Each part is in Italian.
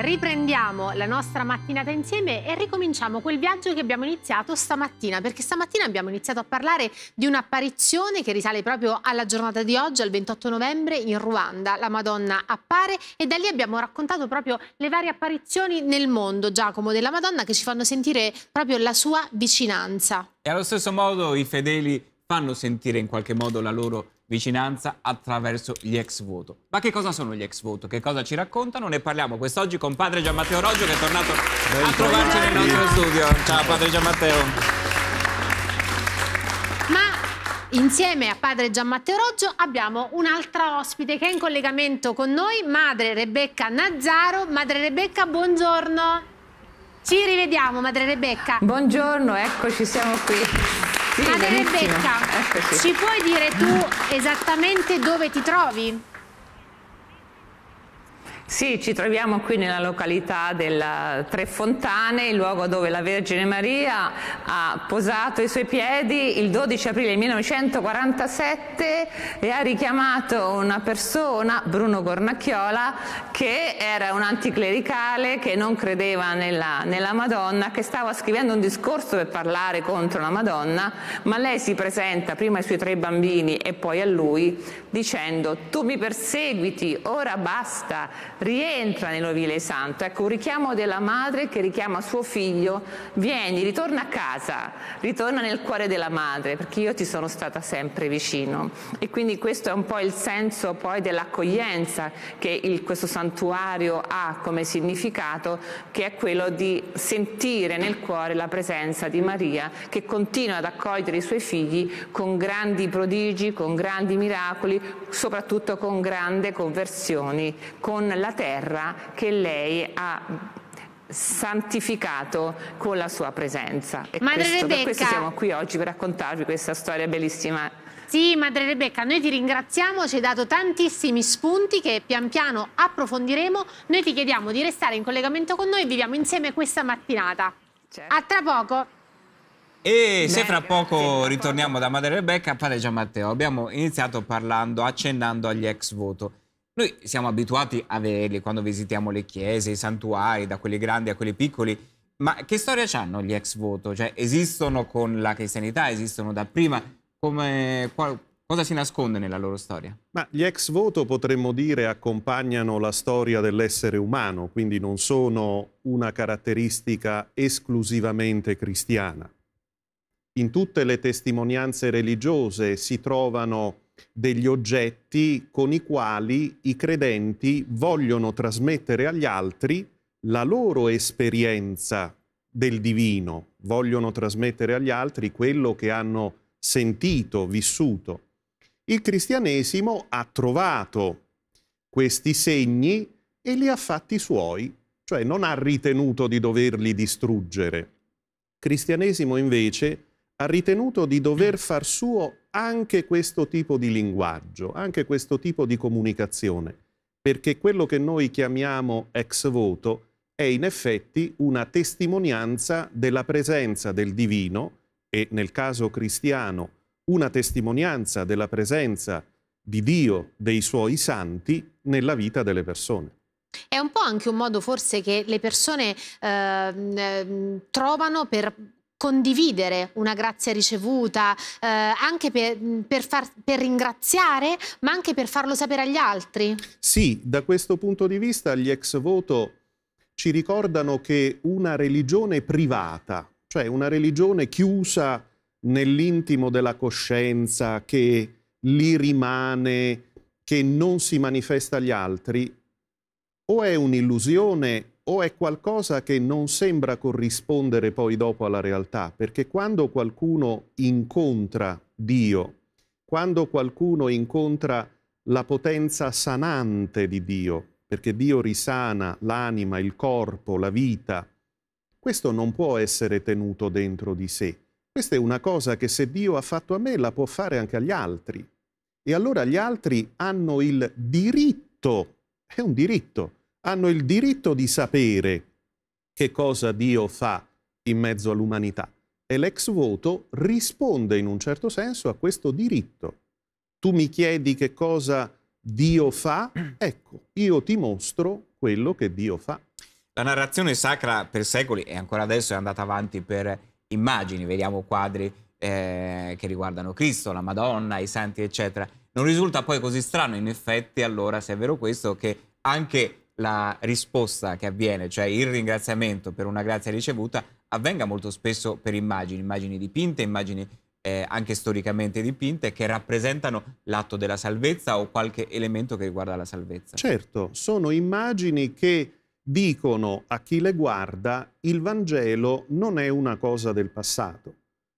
Riprendiamo la nostra mattinata insieme e ricominciamo quel viaggio che abbiamo iniziato stamattina, perché stamattina abbiamo iniziato a parlare di un'apparizione che risale proprio alla giornata di oggi, al 28 novembre, in Ruanda. La Madonna appare e da lì abbiamo raccontato proprio le varie apparizioni nel mondo, Giacomo, della Madonna che ci fanno sentire proprio la sua vicinanza. E allo stesso modo i fedeli fanno sentire in qualche modo la loro vicinanza vicinanza attraverso gli ex voto. Ma che cosa sono gli ex voto? Che cosa ci raccontano? Ne parliamo quest'oggi con padre Gianmatteo Roggio che è tornato ben a trovarci nel nostro studio. Ciao padre Gianmatteo. Ma insieme a padre Gianmatteo Roggio abbiamo un'altra ospite che è in collegamento con noi, madre Rebecca Nazzaro. Madre Rebecca, buongiorno. Ci rivediamo, madre Rebecca. Buongiorno, eccoci, siamo qui. Sì, Rebecca, ecco, ci puoi dire tu esattamente dove ti trovi? Sì, ci troviamo qui nella località della Tre Fontane, il luogo dove la Vergine Maria ha posato i suoi piedi il 12 aprile 1947 e ha richiamato una persona, Bruno Gornacchiola, che era un anticlericale che non credeva nella, nella Madonna, che stava scrivendo un discorso per parlare contro la Madonna, ma lei si presenta prima ai suoi tre bambini e poi a lui dicendo tu mi perseguiti, ora basta rientra nell'ovile santo, ecco un richiamo della madre che richiama suo figlio, vieni, ritorna a casa, ritorna nel cuore della madre, perché io ti sono stata sempre vicino. E quindi questo è un po' il senso poi dell'accoglienza che il, questo santuario ha come significato, che è quello di sentire nel cuore la presenza di Maria che continua ad accogliere i suoi figli con grandi prodigi, con grandi miracoli, soprattutto con grandi conversioni, con la la terra che lei ha santificato con la sua presenza. E Madre questo, Rebecca, per questo siamo qui oggi per raccontarvi questa storia bellissima. Sì, Madre Rebecca, noi ti ringraziamo, ci hai dato tantissimi spunti che pian piano approfondiremo. Noi ti chiediamo di restare in collegamento con noi, viviamo insieme questa mattinata. Certo. A tra poco. E se fra poco ritorniamo da Madre Rebecca, Gian Matteo. Abbiamo iniziato parlando, accennando agli ex voto. Noi siamo abituati a vederli quando visitiamo le chiese, i santuari, da quelli grandi a quelli piccoli, ma che storia hanno gli ex voto? Cioè, esistono con la cristianità, esistono da prima, come, qual, cosa si nasconde nella loro storia? Ma gli ex voto potremmo dire accompagnano la storia dell'essere umano, quindi non sono una caratteristica esclusivamente cristiana. In tutte le testimonianze religiose si trovano degli oggetti con i quali i credenti vogliono trasmettere agli altri la loro esperienza del divino, vogliono trasmettere agli altri quello che hanno sentito, vissuto. Il cristianesimo ha trovato questi segni e li ha fatti suoi, cioè non ha ritenuto di doverli distruggere. Il cristianesimo invece ha ritenuto di dover far suo anche questo tipo di linguaggio, anche questo tipo di comunicazione, perché quello che noi chiamiamo ex voto è in effetti una testimonianza della presenza del divino e nel caso cristiano una testimonianza della presenza di Dio, dei suoi santi nella vita delle persone. È un po' anche un modo forse che le persone eh, trovano per condividere una grazia ricevuta, eh, anche per, per, far, per, ringraziare, ma anche per farlo sapere agli altri? Sì, da questo punto di vista gli ex voto ci ricordano che una religione privata, cioè una religione chiusa nell'intimo della coscienza che lì rimane, che non si manifesta agli altri, o è un'illusione o è qualcosa che non sembra corrispondere poi dopo alla realtà, perché quando qualcuno incontra Dio, quando qualcuno incontra la potenza sanante di Dio, perché Dio risana l'anima, il corpo, la vita, questo non può essere tenuto dentro di sé. Questa è una cosa che se Dio ha fatto a me la può fare anche agli altri. E allora gli altri hanno il diritto, è un diritto, hanno il diritto di sapere che cosa Dio fa in mezzo all'umanità e l'ex voto risponde in un certo senso a questo diritto. Tu mi chiedi che cosa Dio fa, ecco, io ti mostro quello che Dio fa. La narrazione sacra per secoli e ancora adesso è andata avanti per immagini, vediamo quadri eh, che riguardano Cristo, la Madonna, i santi, eccetera. Non risulta poi così strano, in effetti, allora, se è vero questo, che anche la risposta che avviene, cioè il ringraziamento per una grazia ricevuta, avvenga molto spesso per immagini, immagini dipinte, immagini eh, anche storicamente dipinte, che rappresentano l'atto della salvezza o qualche elemento che riguarda la salvezza. Certo, sono immagini che dicono a chi le guarda il Vangelo non è una cosa del passato.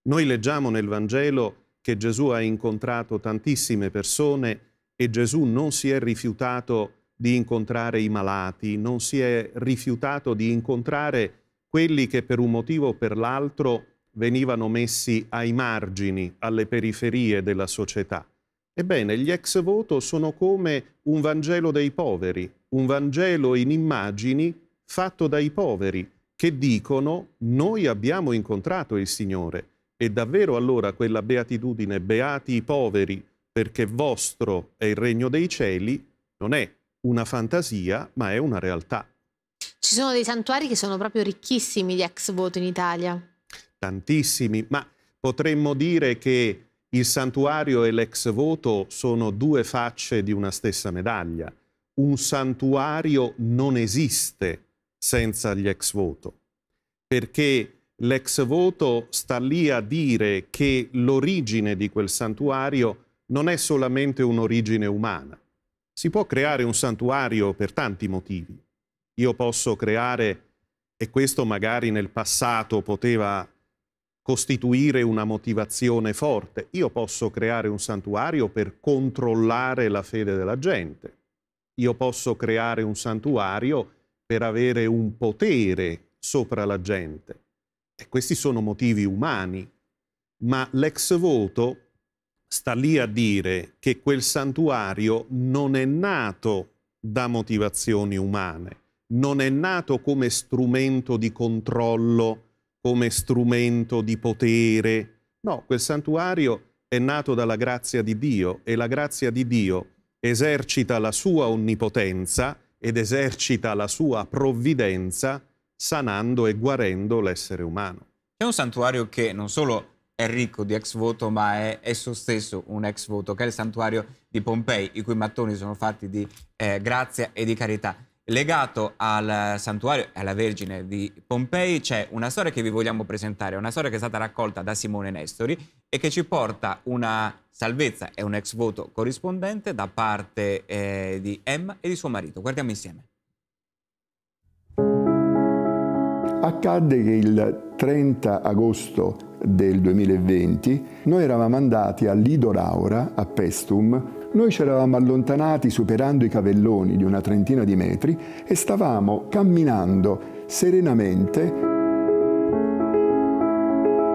Noi leggiamo nel Vangelo che Gesù ha incontrato tantissime persone e Gesù non si è rifiutato di incontrare i malati, non si è rifiutato di incontrare quelli che per un motivo o per l'altro venivano messi ai margini, alle periferie della società. Ebbene, gli ex voto sono come un Vangelo dei poveri, un Vangelo in immagini fatto dai poveri che dicono noi abbiamo incontrato il Signore e davvero allora quella beatitudine beati i poveri perché vostro è il regno dei cieli non è una fantasia, ma è una realtà. Ci sono dei santuari che sono proprio ricchissimi di ex voto in Italia. Tantissimi, ma potremmo dire che il santuario e l'ex voto sono due facce di una stessa medaglia. Un santuario non esiste senza gli ex voto, perché l'ex voto sta lì a dire che l'origine di quel santuario non è solamente un'origine umana, si può creare un santuario per tanti motivi. Io posso creare, e questo magari nel passato poteva costituire una motivazione forte, io posso creare un santuario per controllare la fede della gente. Io posso creare un santuario per avere un potere sopra la gente. E questi sono motivi umani, ma l'ex voto sta lì a dire che quel santuario non è nato da motivazioni umane, non è nato come strumento di controllo, come strumento di potere. No, quel santuario è nato dalla grazia di Dio e la grazia di Dio esercita la sua onnipotenza ed esercita la sua provvidenza sanando e guarendo l'essere umano. È un santuario che non solo è ricco di ex voto, ma è esso stesso un ex voto, che è il santuario di Pompei, i cui mattoni sono fatti di eh, grazia e di carità. Legato al santuario e alla Vergine di Pompei c'è una storia che vi vogliamo presentare, una storia che è stata raccolta da Simone Nestori e che ci porta una salvezza e un ex voto corrispondente da parte eh, di Emma e di suo marito. Guardiamo insieme. Accadde che il 30 agosto del 2020, noi eravamo andati all'Ido Laura a Pestum, noi ci eravamo allontanati superando i cavelloni di una trentina di metri e stavamo camminando serenamente.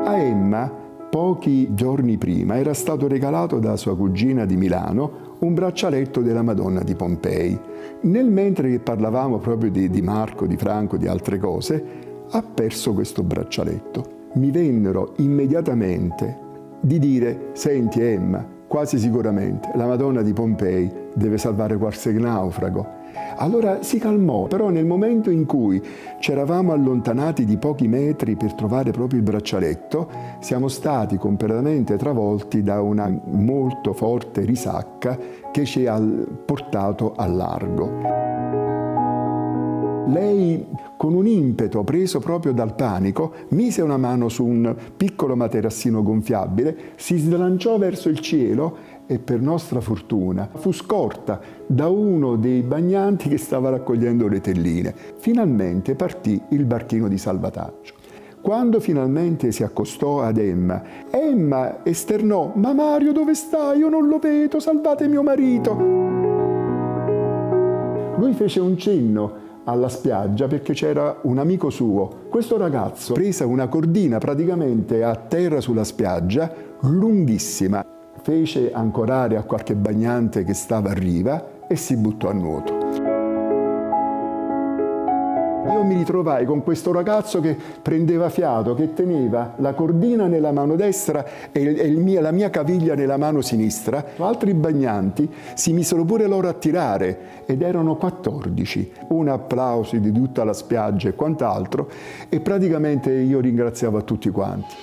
A Emma, pochi giorni prima, era stato regalato da sua cugina di Milano un braccialetto della Madonna di Pompei. Nel mentre che parlavamo proprio di, di Marco, di Franco, di altre cose, ha perso questo braccialetto mi vennero immediatamente di dire, senti Emma, quasi sicuramente la Madonna di Pompei deve salvare qualsiasi naufrago. Allora si calmò, però nel momento in cui ci eravamo allontanati di pochi metri per trovare proprio il braccialetto, siamo stati completamente travolti da una molto forte risacca che ci ha portato al largo lei con un impeto preso proprio dal panico mise una mano su un piccolo materassino gonfiabile, si slanciò verso il cielo e per nostra fortuna fu scorta da uno dei bagnanti che stava raccogliendo le telline. Finalmente partì il barchino di salvataggio. Quando finalmente si accostò ad Emma, Emma esternò «Ma Mario dove stai? Io non lo vedo, salvate mio marito!» Lui fece un cenno alla spiaggia perché c'era un amico suo. Questo ragazzo prese una cordina praticamente a terra sulla spiaggia, lunghissima, fece ancorare a qualche bagnante che stava a riva e si buttò a nuoto. Io mi ritrovai con questo ragazzo che prendeva fiato, che teneva la cordina nella mano destra e, il, mia, la mia caviglia nella mano sinistra. Altri bagnanti si misero pure loro a tirare ed erano 14. Un applauso di tutta la spiaggia e quant'altro e praticamente io ringraziavo a tutti quanti.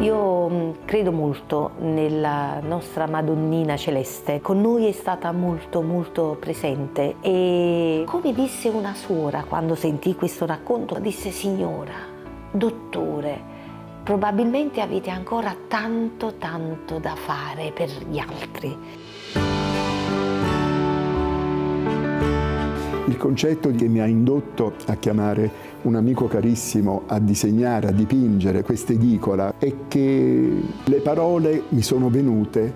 Io Mm, credo molto nella nostra Madonnina Celeste, con noi è stata molto molto presente e come disse una suora quando sentì questo racconto, disse signora, dottore, probabilmente avete ancora tanto tanto da fare per gli altri. Il concetto che mi ha indotto a chiamare un amico carissimo a disegnare, a dipingere questa edicola è che le parole mi sono venute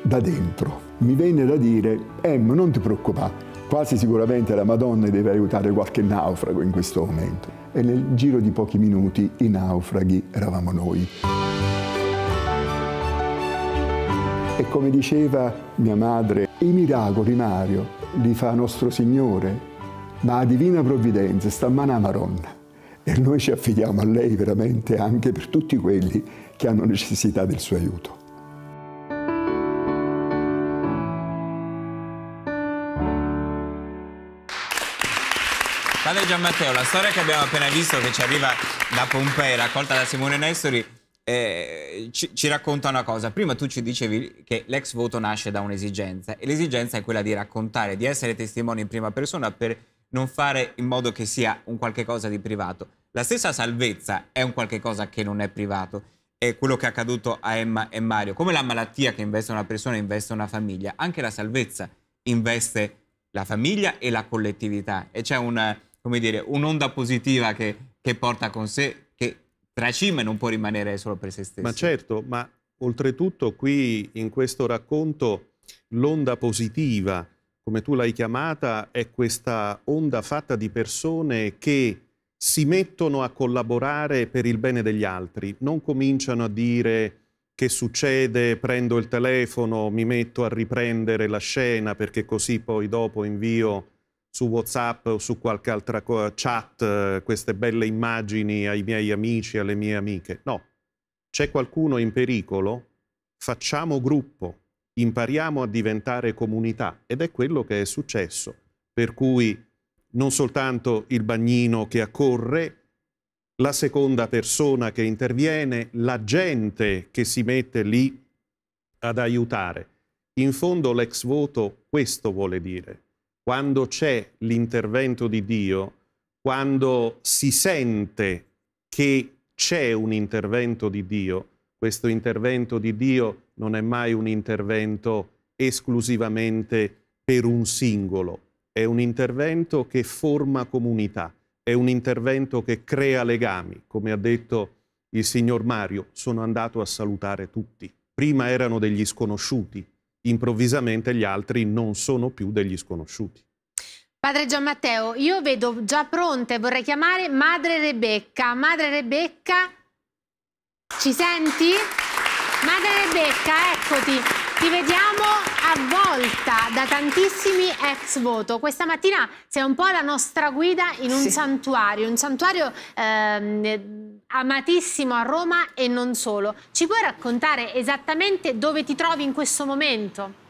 da dentro. Mi venne da dire, Em, non ti preoccupare, quasi sicuramente la Madonna deve aiutare qualche naufrago in questo momento. E nel giro di pochi minuti i naufraghi eravamo noi. E come diceva mia madre, i miracoli, Mario, li fa nostro Signore, ma la divina provvidenza sta a Maronna. E noi ci affidiamo a lei veramente anche per tutti quelli che hanno necessità del suo aiuto. Padre Matteo, la storia che abbiamo appena visto che ci arriva da Pompei, raccolta da Simone Nessori, eh, ci, ci, racconta una cosa. Prima tu ci dicevi che l'ex voto nasce da un'esigenza e l'esigenza è quella di raccontare, di essere testimoni in prima persona per non fare in modo che sia un qualche cosa di privato. La stessa salvezza è un qualche cosa che non è privato. È quello che è accaduto a Emma e Mario. Come la malattia che investe una persona investe una famiglia, anche la salvezza investe la famiglia e la collettività. E c'è una, come dire, un'onda positiva che, che porta con sé tra cime non può rimanere solo per se stesso. Ma certo, ma oltretutto qui in questo racconto l'onda positiva, come tu l'hai chiamata, è questa onda fatta di persone che si mettono a collaborare per il bene degli altri, non cominciano a dire che succede, prendo il telefono, mi metto a riprendere la scena perché così poi dopo invio su WhatsApp o su qualche altra chat eh, queste belle immagini ai miei amici, alle mie amiche. No, c'è qualcuno in pericolo? Facciamo gruppo, impariamo a diventare comunità ed è quello che è successo. Per cui non soltanto il bagnino che accorre, la seconda persona che interviene, la gente che si mette lì ad aiutare. In fondo l'ex voto questo vuole dire, quando c'è l'intervento di Dio, quando si sente che c'è un intervento di Dio, questo intervento di Dio non è mai un intervento esclusivamente per un singolo, è un intervento che forma comunità, è un intervento che crea legami, come ha detto il signor Mario, sono andato a salutare tutti. Prima erano degli sconosciuti, improvvisamente gli altri non sono più degli sconosciuti. Padre Gian Matteo, io vedo già pronte, vorrei chiamare Madre Rebecca. Madre Rebecca, ci senti? Madre Rebecca, eccoti, ti vediamo avvolta da tantissimi ex voto. Questa mattina sei un po' la nostra guida in un sì. santuario, un santuario... Ehm, amatissimo a Roma e non solo. Ci puoi raccontare esattamente dove ti trovi in questo momento?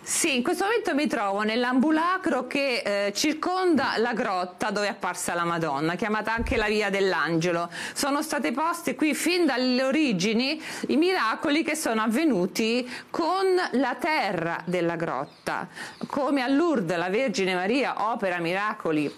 Sì, in questo momento mi trovo nell'ambulacro che eh, circonda la grotta dove è apparsa la Madonna, chiamata anche la Via dell'Angelo. Sono state poste qui fin dalle origini i miracoli che sono avvenuti con la terra della grotta, come a Lourdes la Vergine Maria opera miracoli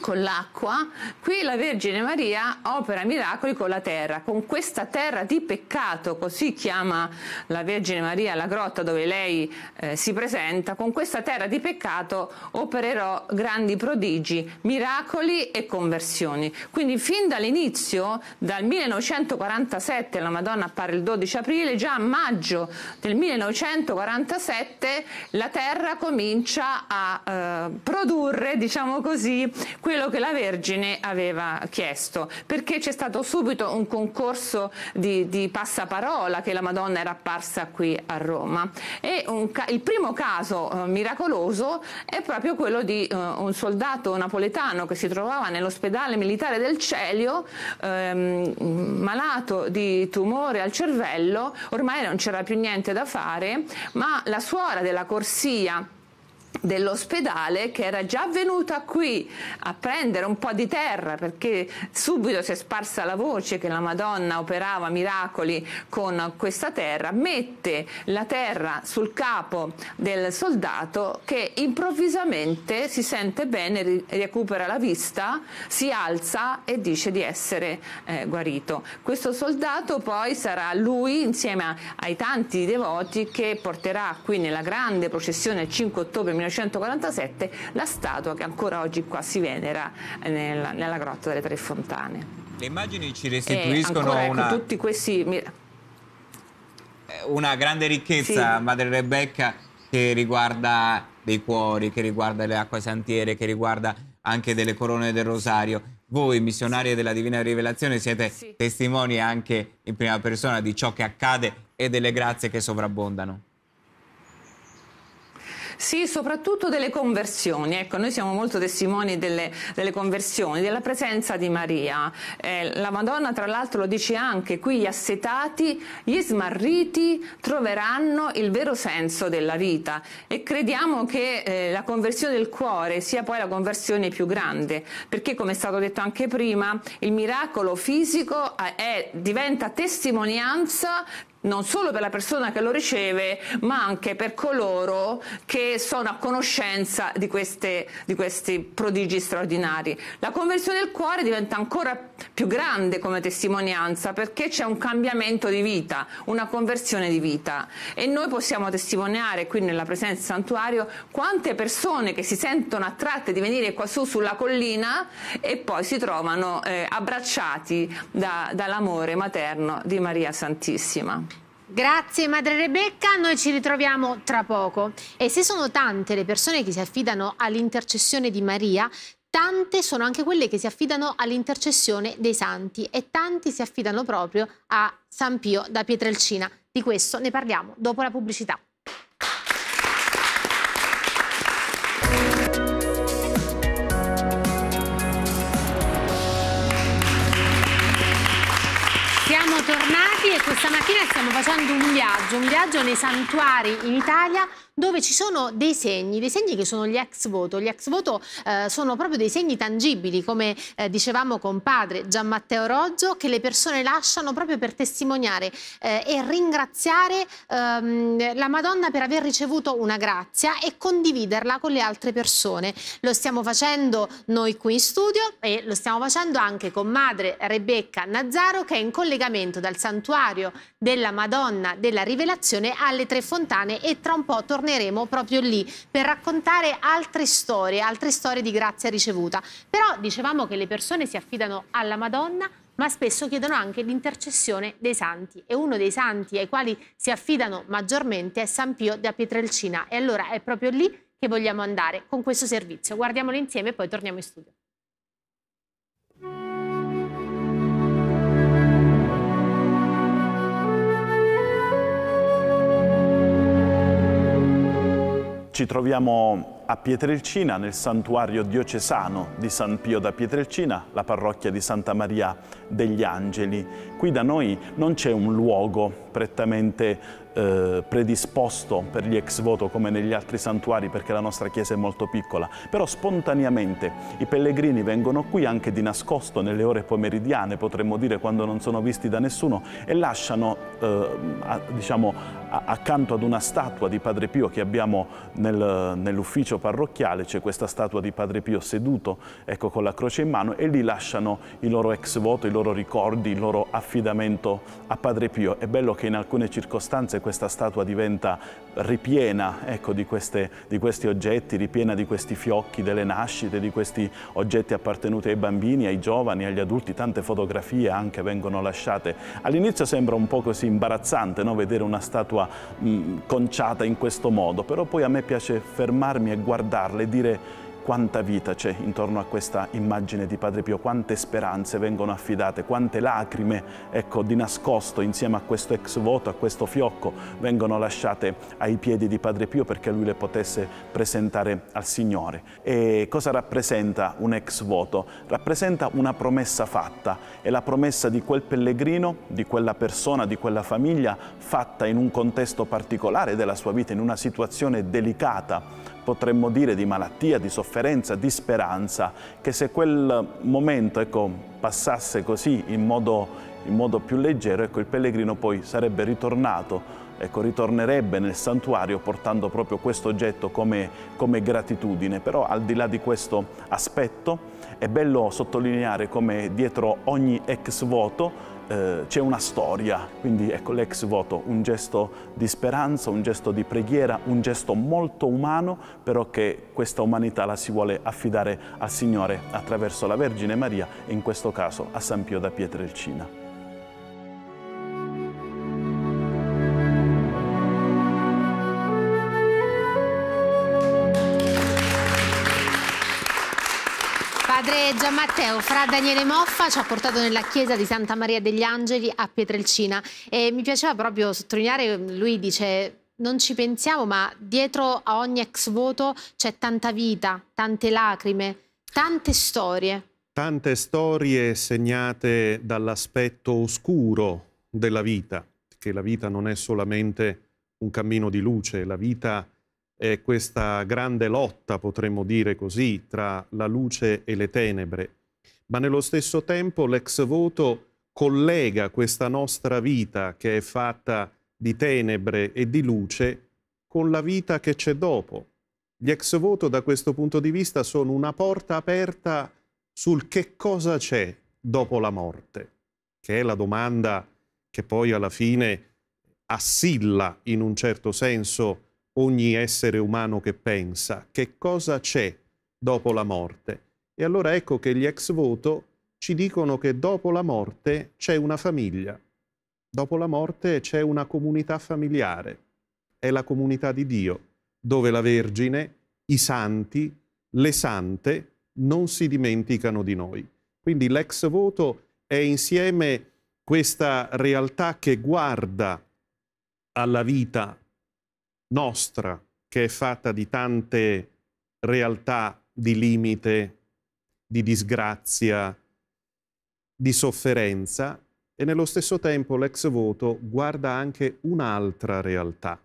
con l'acqua, qui la Vergine Maria opera miracoli con la terra, con questa terra di peccato, così chiama la Vergine Maria la grotta dove lei eh, si presenta, con questa terra di peccato opererò grandi prodigi, miracoli e conversioni. Quindi fin dall'inizio, dal 1947, la Madonna appare il 12 aprile, già a maggio del 1947 la terra comincia a eh, produrre, diciamo così, quello che la Vergine aveva chiesto, perché c'è stato subito un concorso di, di passaparola che la Madonna era apparsa qui a Roma. E un, il primo caso eh, miracoloso è proprio quello di eh, un soldato napoletano che si trovava nell'ospedale militare del Celio, ehm, malato di tumore al cervello, ormai non c'era più niente da fare, ma la suora della corsia dell'ospedale che era già venuta qui a prendere un po' di terra perché subito si è sparsa la voce che la Madonna operava miracoli con questa terra, mette la terra sul capo del soldato che improvvisamente si sente bene, recupera la vista, si alza e dice di essere eh, guarito. Questo soldato poi sarà lui insieme ai tanti devoti che porterà qui nella grande processione il 5 ottobre 1947 la statua che ancora oggi qua si venera nella, nella grotta delle Tre Fontane. Le immagini ci restituiscono ancora, ecco, una... tutti questi... Una grande ricchezza, sì. Madre Rebecca, che riguarda dei cuori, che riguarda le acque santiere, che riguarda anche delle corone del rosario. Voi, missionarie della Divina Rivelazione, siete sì. testimoni anche in prima persona di ciò che accade e delle grazie che sovrabbondano. Sì, soprattutto delle conversioni. Ecco, noi siamo molto testimoni delle, delle conversioni, della presenza di Maria. Eh, la Madonna, tra l'altro, lo dice anche, qui gli assetati, gli smarriti troveranno il vero senso della vita e crediamo che eh, la conversione del cuore sia poi la conversione più grande, perché come è stato detto anche prima, il miracolo fisico eh, è, diventa testimonianza non solo per la persona che lo riceve, ma anche per coloro che sono a conoscenza di, queste, di questi prodigi straordinari. La conversione del cuore diventa ancora più grande come testimonianza perché c'è un cambiamento di vita, una conversione di vita e noi possiamo testimoniare qui nella presenza del santuario quante persone che si sentono attratte di venire quassù sulla collina e poi si trovano eh, abbracciati da, dall'amore materno di Maria Santissima. Grazie madre Rebecca, noi ci ritroviamo tra poco. E se sono tante le persone che si affidano all'intercessione di Maria, tante sono anche quelle che si affidano all'intercessione dei santi e tanti si affidano proprio a San Pio da Pietrelcina. Di questo ne parliamo dopo la pubblicità. stiamo facendo un viaggio, un viaggio nei santuari in Italia dove ci sono dei segni, dei segni che sono gli ex voto. Gli ex voto eh, sono proprio dei segni tangibili, come eh, dicevamo con padre Gianmatteo Roggio, che le persone lasciano proprio per testimoniare eh, e ringraziare ehm, la Madonna per aver ricevuto una grazia e condividerla con le altre persone. Lo stiamo facendo noi qui in studio e lo stiamo facendo anche con madre Rebecca Nazzaro che è in collegamento dal santuario della Madonna della Rivelazione alle Tre Fontane e tra un po' torna torneremo proprio lì per raccontare altre storie, altre storie di grazia ricevuta. Però dicevamo che le persone si affidano alla Madonna ma spesso chiedono anche l'intercessione dei santi e uno dei santi ai quali si affidano maggiormente è San Pio da Pietrelcina e allora è proprio lì che vogliamo andare con questo servizio. Guardiamolo insieme e poi torniamo in studio. Ci troviamo a Pietrelcina, nel santuario diocesano di San Pio da Pietrelcina, la parrocchia di Santa Maria degli Angeli. Qui da noi non c'è un luogo prettamente eh, predisposto per gli ex voto come negli altri santuari perché la nostra chiesa è molto piccola, però spontaneamente i pellegrini vengono qui anche di nascosto nelle ore pomeridiane, potremmo dire quando non sono visti da nessuno, e lasciano eh, a, diciamo, accanto ad una statua di Padre Pio che abbiamo nel, nell'ufficio parrocchiale, c'è questa statua di Padre Pio seduto, ecco, con la croce in mano, e lì lasciano i loro ex voto, i loro ricordi, il loro affidamento a Padre Pio. È bello che in alcune circostanze questa statua diventa ripiena ecco, di, queste, di questi oggetti, ripiena di questi fiocchi delle nascite, di questi oggetti appartenuti ai bambini, ai giovani, agli adulti, tante fotografie anche vengono lasciate. All'inizio sembra un po' così imbarazzante no? vedere una statua sua mh, mm, conciata in questo modo, però poi a me piace fermarmi e guardarla e dire quanta vita c'è intorno a questa immagine di Padre Pio, quante speranze vengono affidate, quante lacrime ecco, di nascosto insieme a questo ex voto, a questo fiocco, vengono lasciate ai piedi di Padre Pio perché lui le potesse presentare al Signore. E cosa rappresenta un ex voto? Rappresenta una promessa fatta, è la promessa di quel pellegrino, di quella persona, di quella famiglia fatta in un contesto particolare della sua vita, in una situazione delicata potremmo dire di malattia, di sofferenza, di speranza, che se quel momento ecco, passasse così in modo, in modo più leggero, ecco, il pellegrino poi sarebbe ritornato Ecco, ritornerebbe nel santuario portando proprio questo oggetto come, come, gratitudine. Però al di là di questo aspetto è bello sottolineare come dietro ogni ex voto eh, c'è una storia, quindi ecco l'ex voto, un gesto di speranza, un gesto di preghiera, un gesto molto umano, però che questa umanità la si vuole affidare al Signore attraverso la Vergine Maria, in questo caso a San Pio da Pietrelcina. padre Giammatteo fra Daniele Moffa ci ha portato nella chiesa di Santa Maria degli Angeli a Pietrelcina e mi piaceva proprio sottolineare, lui dice non ci pensiamo ma dietro a ogni ex voto c'è tanta vita, tante lacrime, tante storie. Tante storie segnate dall'aspetto oscuro della vita, che la vita non è solamente un cammino di luce, la vita è eh, questa grande lotta, potremmo dire così, tra la luce e le tenebre, ma nello stesso tempo l'ex voto collega questa nostra vita che è fatta di tenebre e di luce con la vita che c'è dopo. Gli ex voto da questo punto di vista sono una porta aperta sul che cosa c'è dopo la morte, che è la domanda che poi alla fine assilla in un certo senso ogni essere umano che pensa, che cosa c'è dopo la morte. E allora ecco che gli ex voto ci dicono che dopo la morte c'è una famiglia, dopo la morte c'è una comunità familiare, è la comunità di Dio, dove la Vergine, i santi, le sante non si dimenticano di noi. Quindi l'ex voto è insieme questa realtà che guarda alla vita nostra, che è fatta di tante realtà di limite, di disgrazia, di sofferenza, e nello stesso tempo l'ex voto guarda anche un'altra realtà,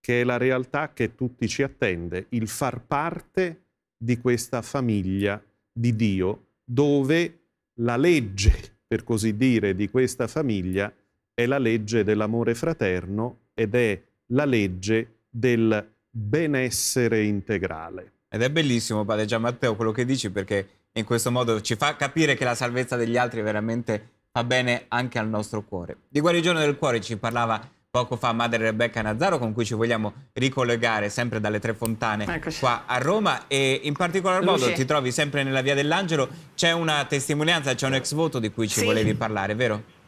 che è la realtà che tutti ci attende, il far parte di questa famiglia di Dio, dove la legge, per così dire, di questa famiglia è la legge dell'amore fraterno ed è la legge del benessere integrale. Ed è bellissimo, padre Gian Matteo, quello che dici perché in questo modo ci fa capire che la salvezza degli altri veramente fa bene anche al nostro cuore. Di guarigione del cuore ci parlava poco fa madre Rebecca Nazzaro con cui ci vogliamo ricollegare sempre dalle Tre Fontane Eccoci. qua a Roma e in particolar modo Luce. ti trovi sempre nella Via dell'Angelo, c'è una testimonianza, c'è un ex voto di cui ci sì. volevi parlare, vero?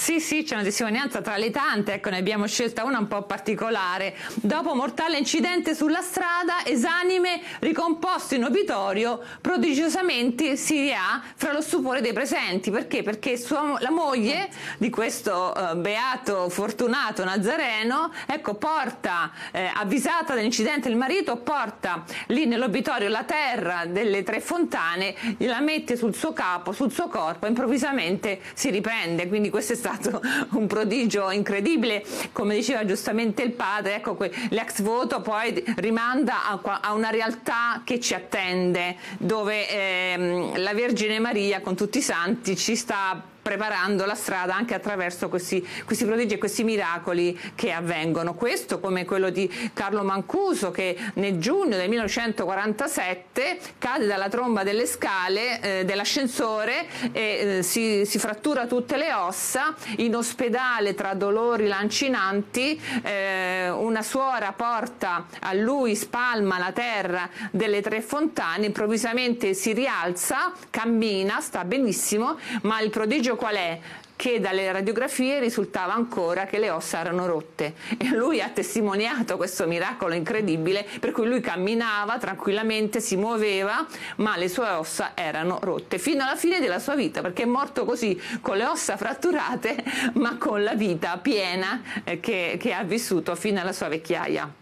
Sì, sì, c'è una testimonianza tra le tante, ecco, ne abbiamo scelta una un po' particolare. Dopo mortale incidente sulla strada, esanime ricomposto in obitorio, prodigiosamente si rià fra lo stupore dei presenti. Perché? Perché sua, la moglie di questo eh, beato fortunato nazareno, ecco, porta, eh, avvisata dell'incidente il marito, porta lì nell'obitorio la terra delle tre fontane, gliela mette sul suo capo, sul suo corpo, improvvisamente si riprende. Quindi questa è stata stato un prodigio incredibile, come diceva giustamente il padre, ecco, l'ex voto poi rimanda a, una realtà che ci attende, dove ehm, la Vergine Maria con tutti i santi ci sta preparando la strada anche attraverso questi, questi prodigi e questi miracoli che avvengono. Questo come quello di Carlo Mancuso che nel giugno del 1947 cade dalla tromba delle scale eh, dell'ascensore e eh, si, si, frattura tutte le ossa in ospedale tra dolori lancinanti eh, una suora porta a lui spalma la terra delle tre fontane improvvisamente si rialza cammina sta benissimo ma il prodigio qual è? che dalle radiografie risultava ancora che le ossa erano rotte e lui ha testimoniato questo miracolo incredibile per cui lui camminava tranquillamente, si muoveva, ma le sue ossa erano rotte fino alla fine della sua vita perché è morto così con le ossa fratturate ma con la vita piena eh, che, che ha vissuto fino alla sua vecchiaia.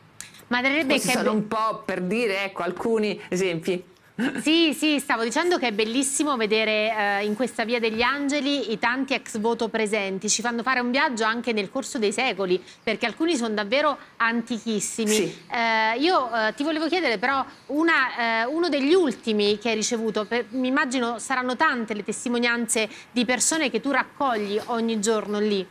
Madre Rebecca, sono un po' per dire ecco alcuni esempi. Sì, sì, stavo dicendo che è bellissimo vedere eh, in questa Via degli Angeli i tanti ex voto presenti, ci fanno fare un viaggio anche nel corso dei secoli, perché alcuni sono davvero antichissimi. Sì. Eh, io eh, ti volevo chiedere però una, eh, uno degli ultimi che hai ricevuto, per, mi immagino saranno tante le testimonianze di persone che tu raccogli ogni giorno lì.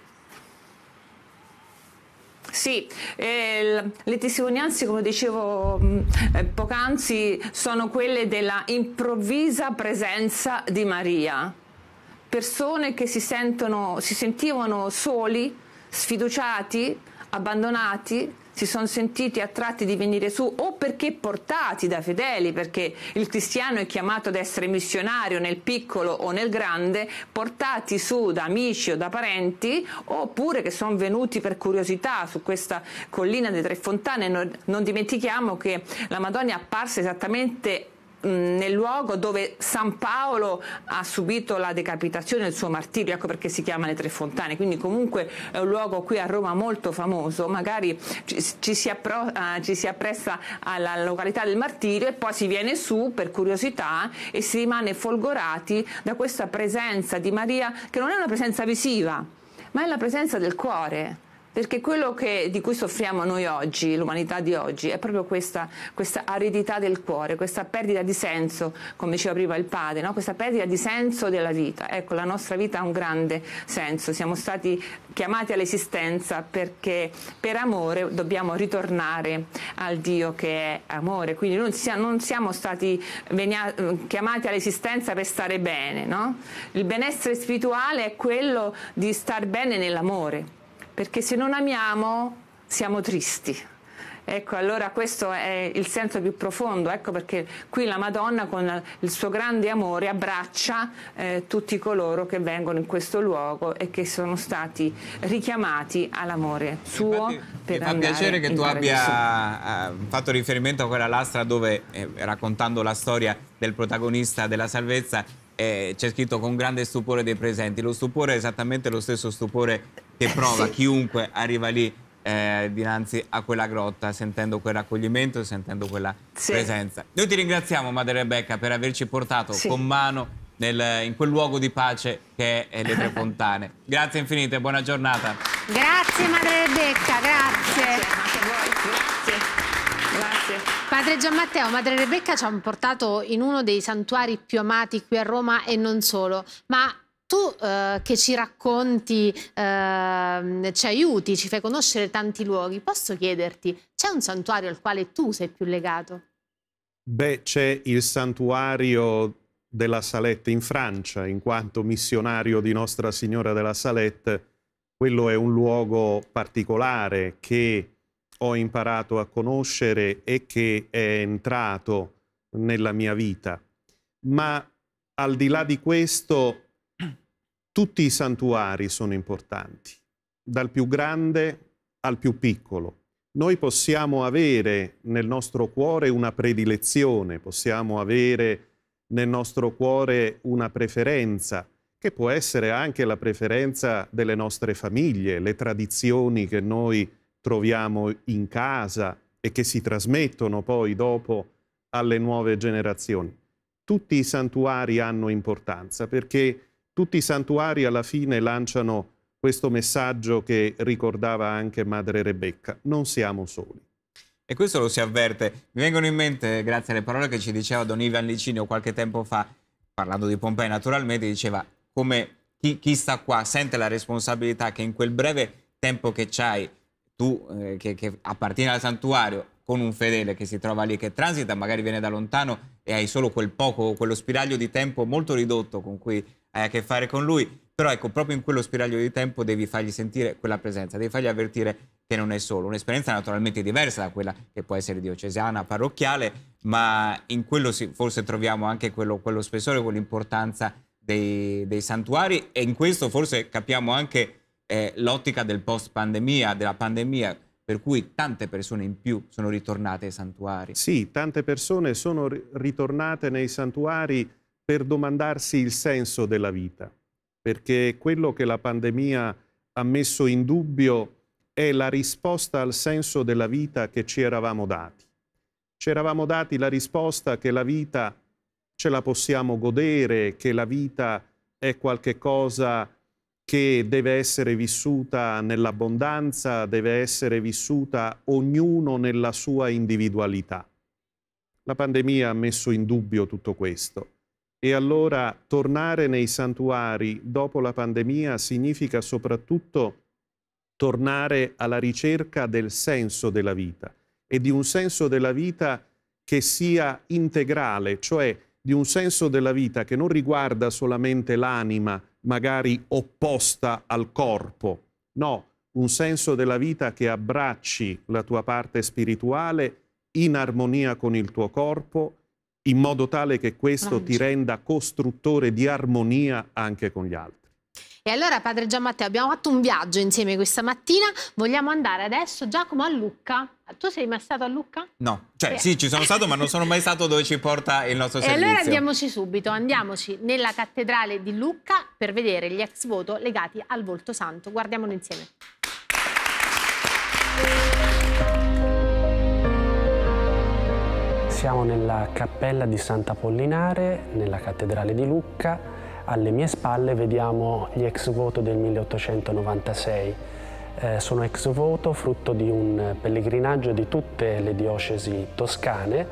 Sì, eh, le testimonianze, come dicevo mm, eh, poc'anzi, sono quelle della improvvisa presenza di Maria. Persone che si, sentono, si sentivano soli, sfiduciati, abbandonati, si sono sentiti attratti di venire su o perché portati da fedeli, perché il cristiano è chiamato ad essere missionario nel piccolo o nel grande, portati su da amici o da parenti, oppure che sono venuti per curiosità su questa collina delle Tre Fontane. Non, non dimentichiamo che la Madonna è apparsa esattamente Mm, nel luogo dove San Paolo ha subito la decapitazione e il suo martirio, ecco perché si chiama le Tre Fontane, quindi comunque è un luogo qui a Roma molto famoso, magari ci, ci, si, appro, eh, ci si, appressa alla località del martirio e poi si viene su per curiosità e si rimane folgorati da questa presenza di Maria che non è una presenza visiva, ma è la presenza del cuore perché quello che, di cui soffriamo noi oggi, l'umanità di oggi, è proprio questa, questa aridità del cuore, questa perdita di senso, come diceva prima il padre, no? questa perdita di senso della vita. Ecco, la nostra vita ha un grande senso, siamo stati chiamati all'esistenza perché per amore dobbiamo ritornare al Dio che è amore, quindi non, sia, non siamo stati venia, chiamati all'esistenza per stare bene, no? il benessere spirituale è quello di star bene nell'amore perché se non amiamo siamo tristi. Ecco, allora questo è il senso più profondo, ecco perché qui la Madonna con il suo grande amore abbraccia eh, tutti coloro che vengono in questo luogo e che sono stati richiamati all'amore suo. Infatti, per mi fa piacere che tu abbia eh, fatto riferimento a quella lastra dove, eh, raccontando la storia del protagonista della salvezza, eh, c'è scritto con grande stupore dei presenti. Lo stupore è esattamente lo stesso stupore che prova sì. chiunque arriva lì eh, dinanzi a quella grotta, sentendo quel raccoglimento e sentendo quella sì. presenza. Noi ti ringraziamo, Madre Rebecca, per averci portato sì. con mano nel, in quel luogo di pace che è le Tre Fontane. grazie infinite, buona giornata. Grazie, Madre Rebecca, grazie. Padre Matteo, Madre Rebecca ci hanno portato in uno dei santuari più amati qui a Roma e non solo, ma tu eh, che ci racconti, eh, ci aiuti, ci fai conoscere tanti luoghi, posso chiederti, c'è un santuario al quale tu sei più legato? Beh, c'è il santuario della Salette in Francia, in quanto missionario di Nostra Signora della Salette, quello è un luogo particolare che ho imparato a conoscere e che è entrato nella mia vita. Ma al di là di questo, tutti i santuari sono importanti, dal più grande al più piccolo. Noi possiamo avere nel nostro cuore una predilezione, possiamo avere nel nostro cuore una preferenza, che può essere anche la preferenza delle nostre famiglie, le tradizioni che noi abbiamo troviamo in casa e che si trasmettono poi dopo alle nuove generazioni. Tutti i santuari hanno importanza perché tutti i santuari alla fine lanciano questo messaggio che ricordava anche Madre Rebecca, non siamo soli. E questo lo si avverte. Mi vengono in mente, grazie alle parole che ci diceva Don Ivan Licinio qualche tempo fa, parlando di Pompei naturalmente, diceva come chi, chi sta qua sente la responsabilità che in quel breve tempo che c'hai tu eh, che, che appartieni al santuario con un fedele che si trova lì, che transita, magari viene da lontano e hai solo quel poco, quello spiraglio di tempo molto ridotto con cui hai a che fare con lui, però ecco, proprio in quello spiraglio di tempo devi fargli sentire quella presenza, devi fargli avvertire che non è solo, un'esperienza naturalmente diversa da quella che può essere diocesana, parrocchiale, ma in quello sì, forse troviamo anche quello, quello spessore, quell'importanza dei, dei santuari e in questo forse capiamo anche è l'ottica del post pandemia, della pandemia, per cui tante persone in più sono ritornate ai santuari. Sì, tante persone sono ritornate nei santuari per domandarsi il senso della vita, perché quello che la pandemia ha messo in dubbio è la risposta al senso della vita che ci eravamo dati. Ci eravamo dati la risposta che la vita ce la possiamo godere, che la vita è qualcosa cosa che deve essere vissuta nell'abbondanza, deve essere vissuta ognuno nella sua individualità. La pandemia ha messo in dubbio tutto questo e allora tornare nei santuari dopo la pandemia significa soprattutto tornare alla ricerca del senso della vita e di un senso della vita che sia integrale, cioè di un senso della vita che non riguarda solamente l'anima, magari opposta al corpo, no, un senso della vita che abbracci la tua parte spirituale in armonia con il tuo corpo, in modo tale che questo ti renda costruttore di armonia anche con gli altri. E allora, padre Gianmatteo, abbiamo fatto un viaggio insieme questa mattina. Vogliamo andare adesso, Giacomo, a Lucca. Tu sei mai stato a Lucca? No, cioè sì, sì ci sono stato, ma non sono mai stato dove ci porta il nostro servizio. E allora andiamoci subito, andiamoci nella cattedrale di Lucca per vedere gli ex voto legati al volto santo. Guardiamolo insieme. Siamo nella cappella di Sant'Apollinare, nella cattedrale di Lucca alle mie spalle vediamo gli ex voto del 1896. Eh, sono ex voto frutto di un pellegrinaggio di tutte le diocesi toscane,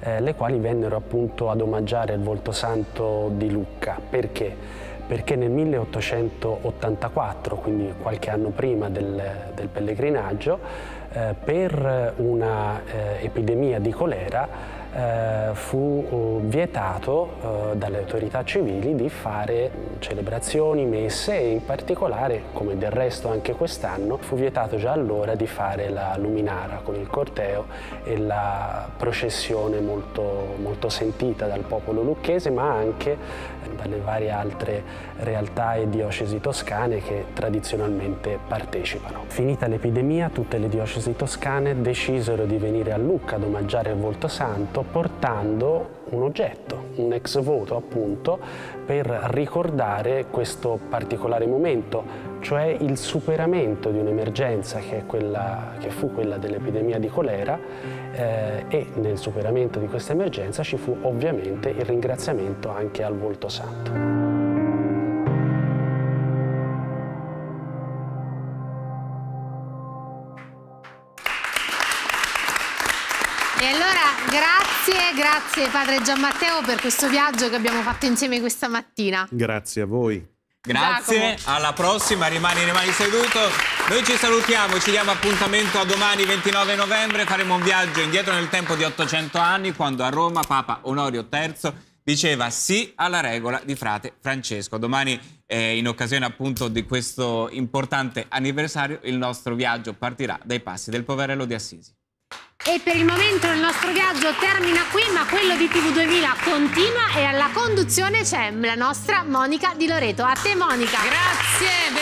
eh, le quali vennero appunto ad omaggiare il volto santo di Lucca. Perché? Perché nel 1884, quindi qualche anno prima del, del pellegrinaggio, eh, per una eh, epidemia di colera eh, fu eh, vietato eh, dalle autorità civili di fare celebrazioni, messe e in particolare, come del resto anche quest'anno, fu vietato già allora di fare la luminara con il corteo e la processione molto, molto sentita dal popolo lucchese ma anche dalle varie altre realtà e diocesi toscane che tradizionalmente partecipano. Finita l'epidemia tutte le diocesi toscane decisero di venire a Lucca ad omaggiare il volto santo portando un oggetto, un ex voto appunto, per ricordare questo particolare momento, cioè il superamento di un'emergenza che, che, fu quella dell'epidemia di colera eh, e nel superamento di questa emergenza ci fu ovviamente il ringraziamento anche al volto santo. Grazie padre Gianmatteo per questo viaggio che abbiamo fatto insieme questa mattina. Grazie a voi. Grazie, Giacomo. alla prossima, rimani, rimani seduto. Noi ci salutiamo, ci diamo appuntamento a domani 29 novembre, faremo un viaggio indietro nel tempo di 800 anni quando a Roma Papa Onorio III diceva sì alla regola di frate Francesco. Domani, eh, in occasione appunto di questo importante anniversario, il nostro viaggio partirà dai passi del poverello di Assisi. E per il momento il nostro viaggio termina qui, ma quello di TV2000 continua e alla conduzione c'è la nostra Monica Di Loreto. A te Monica! Grazie!